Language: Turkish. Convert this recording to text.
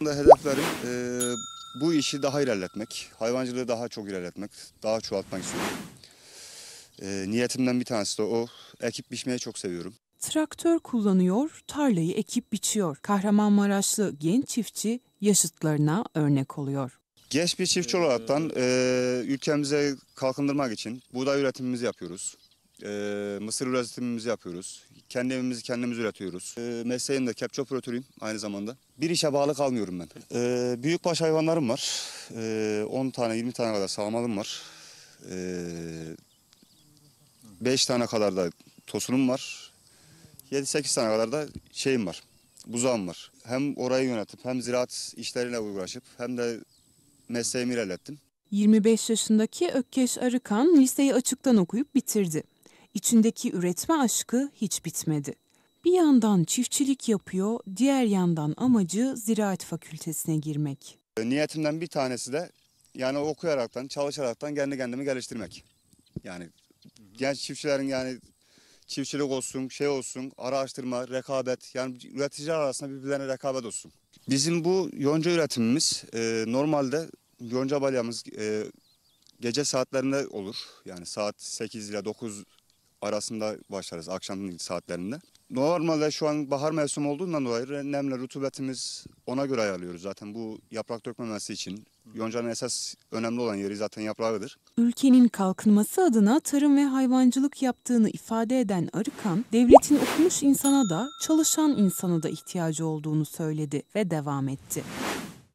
Hedeflerim e, bu işi daha ilerletmek, hayvancılığı daha çok ilerletmek, daha çoğaltmak istiyorum. E, niyetimden bir tanesi de o. Ekip biçmeyi çok seviyorum. Traktör kullanıyor, tarlayı ekip biçiyor. Kahramanmaraşlı genç çiftçi yaşıtlarına örnek oluyor. Genç bir çiftçi olaraktan e, ülkemize kalkındırmak için buğday üretimimizi yapıyoruz. Ee, mısır üretimimizi yapıyoruz. Kendi evimizi kendimiz üretiyoruz. Ee, mesleğim de kepçe operatörüyüm aynı zamanda. Bir işe bağlı kalmıyorum ben. Ee, büyükbaş hayvanlarım var. Ee, 10 tane 20 tane kadar sağmalım var. Ee, 5 tane kadar da tosunum var. 7-8 tane kadar da şeyim var. Buzağım var. Hem orayı yönetip hem ziraat işleriyle uğraşıp hem de mesleğimi ilerlettim. 25 yaşındaki Ökkeş Arıkan liseyi açıktan okuyup bitirdi. İçindeki üretme aşkı hiç bitmedi. Bir yandan çiftçilik yapıyor, diğer yandan amacı ziraat fakültesine girmek. E, niyetimden bir tanesi de yani okuyaraktan, çalışaraktan kendi kendimi geliştirmek. Yani genç çiftçilerin yani çiftçilik olsun, şey olsun, araştırma, rekabet yani üreticiler arasında birbirlerine rekabet olsun. Bizim bu yonca üretimimiz e, normalde yonca balyamız e, gece saatlerinde olur. Yani saat 8 ile 9 arasında başlarız akşam saatlerinde. Normalde şu an bahar mevsimi olduğundan dolayı nemle rutubetimiz ona göre ayarlıyoruz zaten bu yaprak dökmemesi için. Yoncanın esas önemli olan yeri zaten yaprağıdır. Ülkenin kalkınması adına tarım ve hayvancılık yaptığını ifade eden Arıkan, devletin okumuş insana da çalışan insana da ihtiyacı olduğunu söyledi ve devam etti.